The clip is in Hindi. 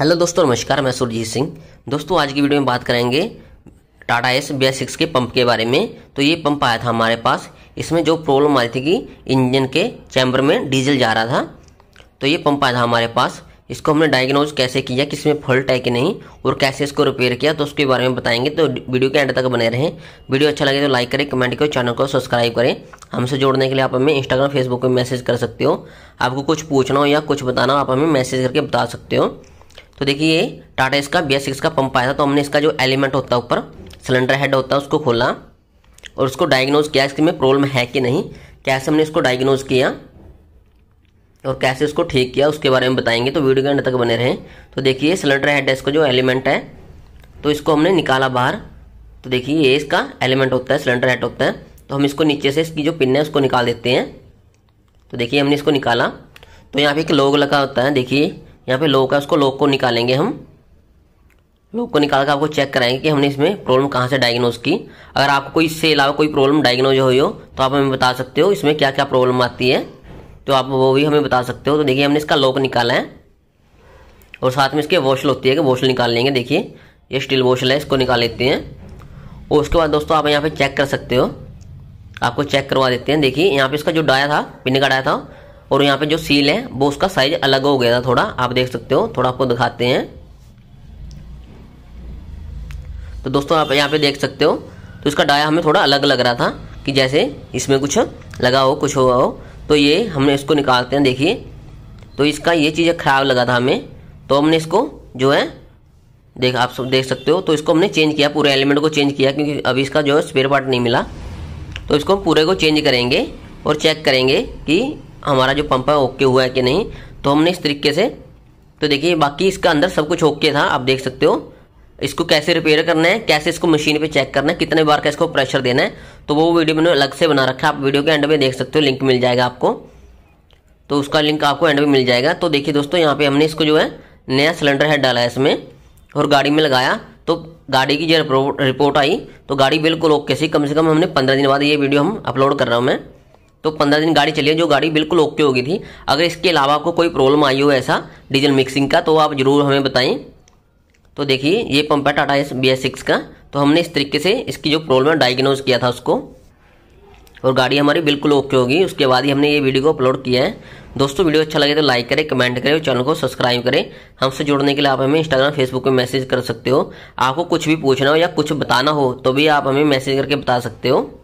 हेलो दोस्तों नमस्कार मैं सुरजीत सिंह दोस्तों आज की वीडियो में बात करेंगे टाटा एस बी सिक्स के पंप के बारे में तो ये पंप आया था हमारे पास इसमें जो प्रॉब्लम आ रही थी कि इंजन के चैम्बर में डीजल जा रहा था तो ये पंप आया था हमारे पास इसको हमने डायग्नोज कैसे किया किस में फॉल्ट है कि नहीं और कैसे इसको रिपेयर किया तो उसके बारे में बताएंगे तो वीडियो के एंड तक बने रहें वीडियो अच्छा लगे तो लाइक करें कमेंट करें चैनल को सब्सक्राइब करें हमसे जोड़ने के लिए आप हमें इंस्टाग्राम फेसबुक पर मैसेज कर सकते हो आपको कुछ पूछना हो या कुछ बताना हो आप हमें मैसेज करके बता सकते हो तो देखिए ये टाटा इसका बी का पंप आया था तो हमने इसका जो एलिमेंट होता है ऊपर सिलेंडर हेड होता है उसको खोला और उसको डायग्नोज किया इसमें प्रॉब्लम है कि नहीं कैसे हमने इसको डायग्नोज किया और कैसे इसको ठीक किया उसके बारे में बताएंगे तो वीडियो के अंत तक बने रहें तो देखिए सिलेंडर हेड इसका जो एलिमेंट है तो इसको हमने निकाला बाहर तो देखिए ये इसका एलिमेंट होता है सिलेंडर हेड होता है तो हम इसको नीचे से इसकी जो पिन है उसको निकाल देते हैं तो देखिए हमने इसको निकाला तो यहाँ पे एक लोग लगा होता है देखिए यहाँ पे लोक है उसको लोक को निकालेंगे हम लोक को निकाल कर आपको चेक कराएंगे कि हमने इसमें प्रॉब्लम कहाँ से डायग्नोज की अगर आपको कोई इससे अलावा कोई प्रॉब्लम डायग्नोज हुई हो तो आप हमें बता सकते हो इसमें क्या क्या प्रॉब्लम आती है तो आप वो भी हमें बता सकते हो तो देखिए हमने इसका लोक निकाला है और साथ में इसके वॉशल होती है कि वॉशल निकाल लेंगे देखिए ये स्टील वॉशल है इसको निकाल लेते हैं और उसके बाद दोस्तों आप यहाँ पर चेक कर सकते हो आपको चेक करवा देते हैं देखिए यहाँ पे इसका जो डाया था पिन का डाया था और यहाँ पे जो सील है वो उसका साइज अलग हो गया था थोड़ा आप देख सकते हो थोड़ा आपको दिखाते हैं तो दोस्तों आप यहाँ पे देख सकते हो तो इसका डाया हमें थोड़ा अलग लग रहा था कि जैसे इसमें कुछ लगा हो कुछ हुआ हो तो ये हमने इसको निकालते हैं देखिए तो इसका ये चीज़ ख़राब लगा था हमें तो हमने इसको जो है देख आप सब देख सकते हो तो इसको हमने चेंज किया पूरे एलिमेंट को चेंज किया क्योंकि अभी इसका जो है स्पेयर पार्ट नहीं मिला तो इसको हम पूरे को चेंज करेंगे और चेक करेंगे कि हमारा जो पंप है ओके हुआ है कि नहीं तो हमने इस तरीके से तो देखिए बाकी इसका अंदर सब कुछ ओके था आप देख सकते हो इसको कैसे रिपेयर करना है कैसे इसको मशीन पे चेक करना है कितने बार का इसको प्रेशर देना है तो वो वीडियो मैंने अलग से बना रखा है आप वीडियो के एंड में देख सकते हो लिंक मिल जाएगा आपको तो उसका लिंक आपको एंड में मिल जाएगा तो देखिए दोस्तों यहाँ पे हमने इसको जो है नया सिलेंडर हेड डाला है इसमें और गाड़ी में लगाया तो गाड़ी की जो रिपोर्ट आई तो गाड़ी बिल्कुल ओके सी कम से कम हमने पंद्रह दिन बाद ये वीडियो हम अपलोड कर रहा हूँ मैं तो पंद्रह दिन गाड़ी चली है जो गाड़ी बिल्कुल ओके होगी थी अगर इसके अलावा आपको कोई प्रॉब्लम आई हो ऐसा डीजल मिक्सिंग का तो आप ज़रूर हमें बताएं तो देखिए ये पंप है Tata S B S six का तो हमने इस तरीके से इसकी जो प्रॉब्लम है डायग्नोज किया था उसको और गाड़ी हमारी बिल्कुल ओके होगी उसके बाद ही हमने ये वीडियो को अपलोड किया है दोस्तों वीडियो अच्छा लगे तो लाइक करें कमेंट करें और चैनल को सब्सक्राइब करें हमसे जुड़ने के लिए आप हमें इंस्टाग्राम फेसबुक पर मैसेज कर सकते हो आपको कुछ भी पूछना हो या कुछ बताना हो तो भी आप हमें मैसेज करके बता सकते हो